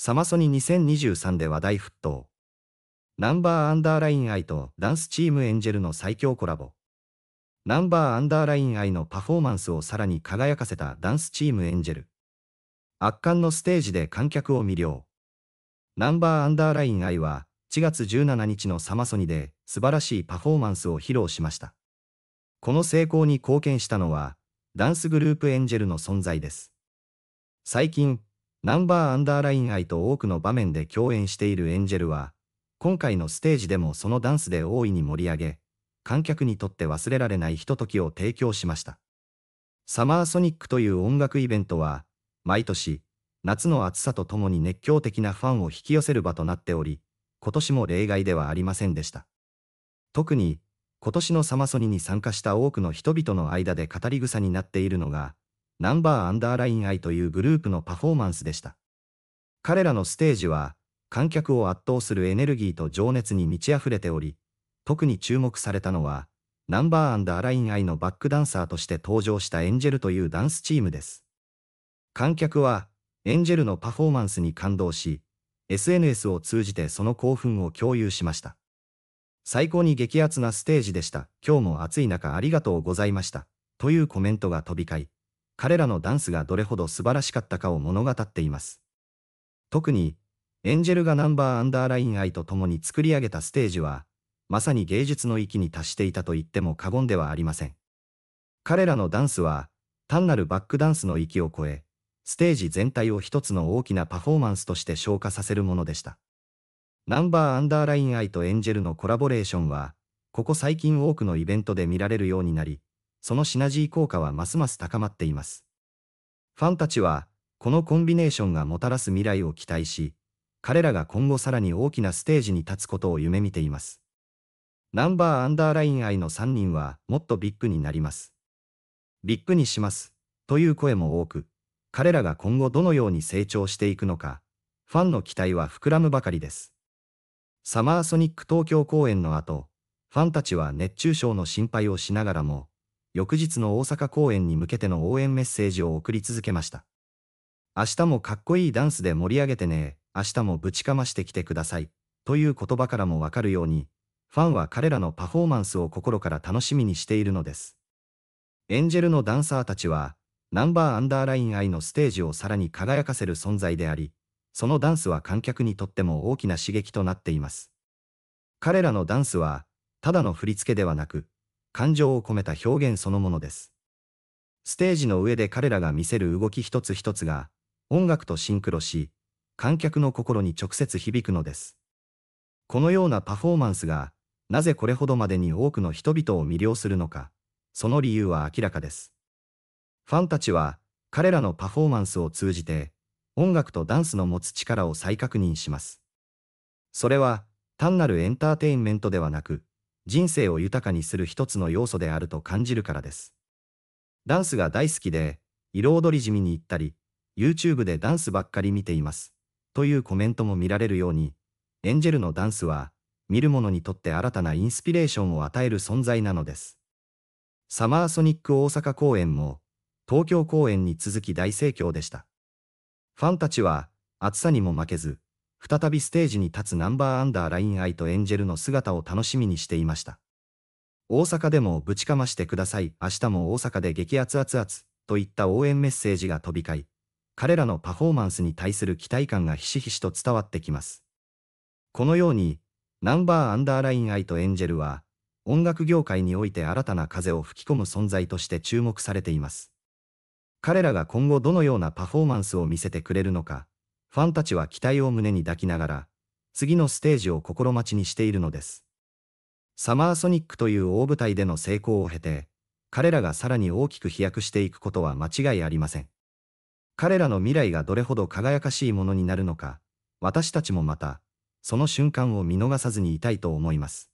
サマソニ2023で話題沸騰。ナンバーアンダーライン愛とダンスチームエンジェルの最強コラボ。ナンバーアンダーライン愛のパフォーマンスをさらに輝かせたダンスチームエンジェル。圧巻のステージで観客を魅了。ナンバーアンダーライン愛は4月17日のサマソニで素晴らしいパフォーマンスを披露しました。この成功に貢献したのはダンスグループエンジェルの存在です。最近、ナンバーアンダーライン愛と多くの場面で共演しているエンジェルは、今回のステージでもそのダンスで大いに盛り上げ、観客にとって忘れられないひとときを提供しました。サマーソニックという音楽イベントは、毎年、夏の暑さとともに熱狂的なファンを引き寄せる場となっており、今年も例外ではありませんでした。特に、今年のサマソニに参加した多くの人々の間で語り草になっているのが、ナンバーアンダーラインイというグループのパフォーマンスでした。彼らのステージは、観客を圧倒するエネルギーと情熱に満ち溢れており、特に注目されたのは、ナンバーアンダーラインイのバックダンサーとして登場したエンジェルというダンスチームです。観客は、エンジェルのパフォーマンスに感動し、SNS を通じてその興奮を共有しました。最高に激アツなステージでした。今日も暑い中ありがとうございました。というコメントが飛び交い、彼らのダンスがどれほど素晴らしかったかを物語っています。特に、エンジェルがナンバーアンダーライン愛と共に作り上げたステージは、まさに芸術の域に達していたと言っても過言ではありません。彼らのダンスは、単なるバックダンスの域を超え、ステージ全体を一つの大きなパフォーマンスとして昇華させるものでした。ナンバーアンダーライン愛とエンジェルのコラボレーションは、ここ最近多くのイベントで見られるようになり、そのシナジー効果はますます高まっています。ファンたちは、このコンビネーションがもたらす未来を期待し、彼らが今後さらに大きなステージに立つことを夢見ています。ナンバーアンダーライン愛の3人はもっとビッグになります。ビッグにします、という声も多く、彼らが今後どのように成長していくのか、ファンの期待は膨らむばかりです。サマーソニック東京公演の後、ファンたちは熱中症の心配をしながらも、翌日の大阪公演に向けての応援メッセージを送り続けました。明日もかっこいいダンスで盛り上げてね明日もぶちかましてきてください、という言葉からもわかるように、ファンは彼らのパフォーマンスを心から楽しみにしているのです。エンジェルのダンサーたちは、ナンバーアンダーライン愛のステージをさらに輝かせる存在であり、そのダンスは観客にとっても大きな刺激となっています。彼らのダンスは、ただの振り付けではなく、感情を込めた表現そのものです。ステージの上で彼らが見せる動き一つ一つが、音楽とシンクロし、観客の心に直接響くのです。このようなパフォーマンスが、なぜこれほどまでに多くの人々を魅了するのか、その理由は明らかです。ファンたちは、彼らのパフォーマンスを通じて、音楽とダンスの持つ力を再確認します。それは、単なるエンターテインメントではなく、人生を豊かにする一つの要素であると感じるからです。ダンスが大好きで、色踊り地味に行ったり、YouTube でダンスばっかり見ています。というコメントも見られるように、エンジェルのダンスは、見る者にとって新たなインスピレーションを与える存在なのです。サマーソニック大阪公演も、東京公演に続き大盛況でした。ファンたちは、暑さにも負けず、再びステージに立つナンバーアンダーライン愛とエンジェルの姿を楽しみにしていました。大阪でもぶちかましてください、明日も大阪で激アツアツアツといった応援メッセージが飛び交い、彼らのパフォーマンスに対する期待感がひしひしと伝わってきます。このように、ナンバーアンダーライン愛とエンジェルは、音楽業界において新たな風を吹き込む存在として注目されています。彼らが今後どのようなパフォーマンスを見せてくれるのか、ファンたちは期待を胸に抱きながら、次のステージを心待ちにしているのです。サマーソニックという大舞台での成功を経て、彼らがさらに大きく飛躍していくことは間違いありません。彼らの未来がどれほど輝かしいものになるのか、私たちもまた、その瞬間を見逃さずにいたいと思います。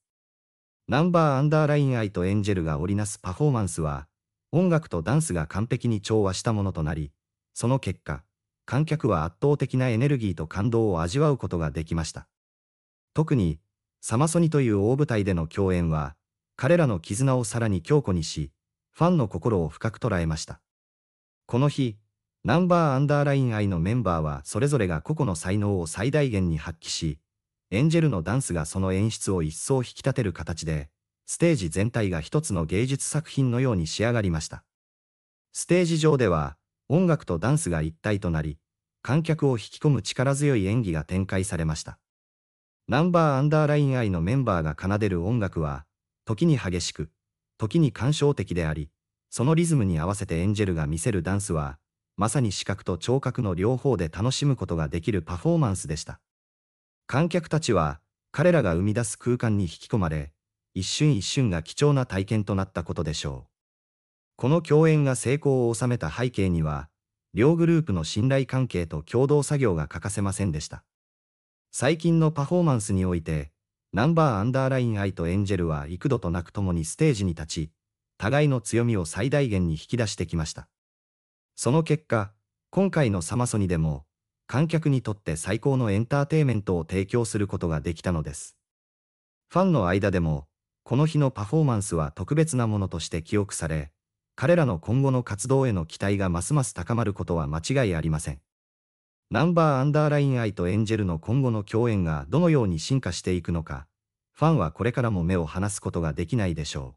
ナンバーアンダーライン愛とエンジェルが織りなすパフォーマンスは、音楽とダンスが完璧に調和したものとなり、その結果、観客は圧倒的なエネルギーと感動を味わうことができました。特に、サマソニという大舞台での共演は、彼らの絆をさらに強固にし、ファンの心を深く捉えました。この日、ナンバーアンダーライン愛のメンバーはそれぞれが個々の才能を最大限に発揮し、エンジェルのダンスがその演出を一層引き立てる形で、ステージ全体が一つの芸術作品のように仕上がりました。ステージ上では、音楽とダンスが一体となり、観客を引き込む力強い演技が展開されました。ナンバーアンダーライン愛のメンバーが奏でる音楽は、時に激しく、時に感傷的であり、そのリズムに合わせてエンジェルが見せるダンスは、まさに視覚と聴覚の両方で楽しむことができるパフォーマンスでした。観客たちは、彼らが生み出す空間に引き込まれ、一瞬一瞬が貴重な体験となったことでしょう。この共演が成功を収めた背景には、両グループの信頼関係と共同作業が欠かせませんでした。最近のパフォーマンスにおいて、ナンバーアンダーラインイとエンジェルは幾度となくともにステージに立ち、互いの強みを最大限に引き出してきました。その結果、今回のサマソニでも、観客にとって最高のエンターテイメントを提供することができたのです。ファンの間でも、この日のパフォーマンスは特別なものとして記憶され、彼らの今後の活動への期待がますます高まることは間違いありません。ナンバーアンダーライン愛とエンジェルの今後の共演がどのように進化していくのか、ファンはこれからも目を離すことができないでしょう。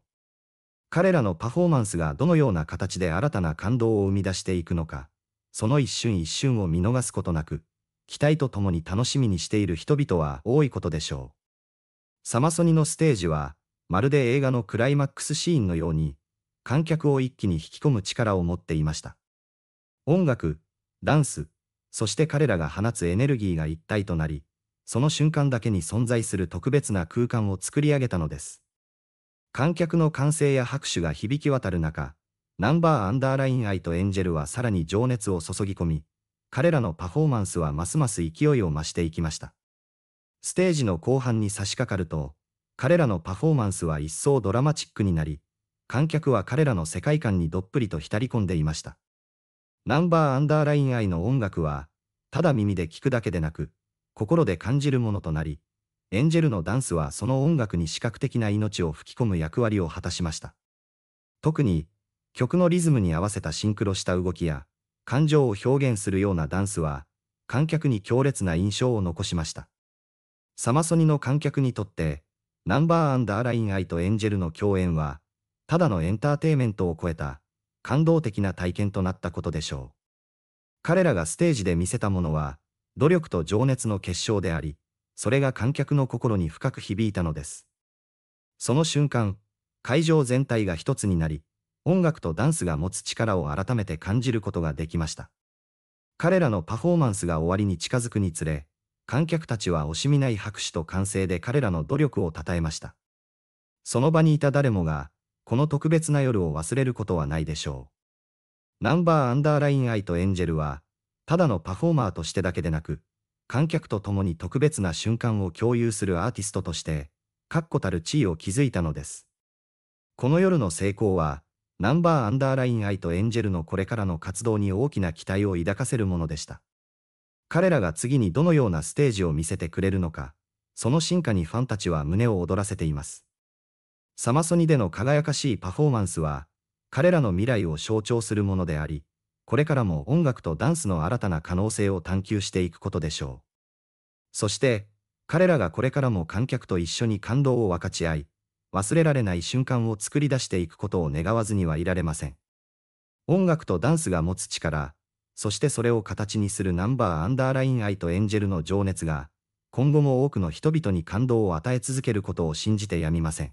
彼らのパフォーマンスがどのような形で新たな感動を生み出していくのか、その一瞬一瞬を見逃すことなく、期待とともに楽しみにしている人々は多いことでしょう。サマソニのステージは、まるで映画のクライマックスシーンのように、観客を一気に引き込む力を持っていました。音楽、ダンス、そして彼らが放つエネルギーが一体となり、その瞬間だけに存在する特別な空間を作り上げたのです。観客の歓声や拍手が響き渡る中、ナンバーアンダーライン愛とエンジェルはさらに情熱を注ぎ込み、彼らのパフォーマンスはますます勢いを増していきました。ステージの後半に差し掛かると、彼らのパフォーマンスは一層ドラマチックになり、観客は彼らの世界観にどっぷりと浸り込んでいました。ナンバーアンダーライン愛の音楽は、ただ耳で聴くだけでなく、心で感じるものとなり、エンジェルのダンスはその音楽に視覚的な命を吹き込む役割を果たしました。特に、曲のリズムに合わせたシンクロした動きや、感情を表現するようなダンスは、観客に強烈な印象を残しました。サマソニの観客にとって、ナンバーアンダーライン愛とエンジェルの共演は、ただのエンターテイメントを超えた、感動的な体験となったことでしょう。彼らがステージで見せたものは、努力と情熱の結晶であり、それが観客の心に深く響いたのです。その瞬間、会場全体が一つになり、音楽とダンスが持つ力を改めて感じることができました。彼らのパフォーマンスが終わりに近づくにつれ、観客たちは惜しみない拍手と歓声で彼らの努力を称えました。その場にいた誰もが、この特別な夜を忘れることはないでしょう。ナンバーアンダーライン愛とエンジェルは、ただのパフォーマーとしてだけでなく、観客と共に特別な瞬間を共有するアーティストとして、確固たる地位を築いたのです。この夜の成功は、ナンバーアンダーライン愛とエンジェルのこれからの活動に大きな期待を抱かせるものでした。彼らが次にどのようなステージを見せてくれるのか、その進化にファンたちは胸を躍らせています。サマソニでの輝かしいパフォーマンスは、彼らの未来を象徴するものであり、これからも音楽とダンスの新たな可能性を探求していくことでしょう。そして、彼らがこれからも観客と一緒に感動を分かち合い、忘れられない瞬間を作り出していくことを願わずにはいられません。音楽とダンスが持つ力、そしてそれを形にするナンバーアンダーライン愛とエンジェルの情熱が、今後も多くの人々に感動を与え続けることを信じてやみません。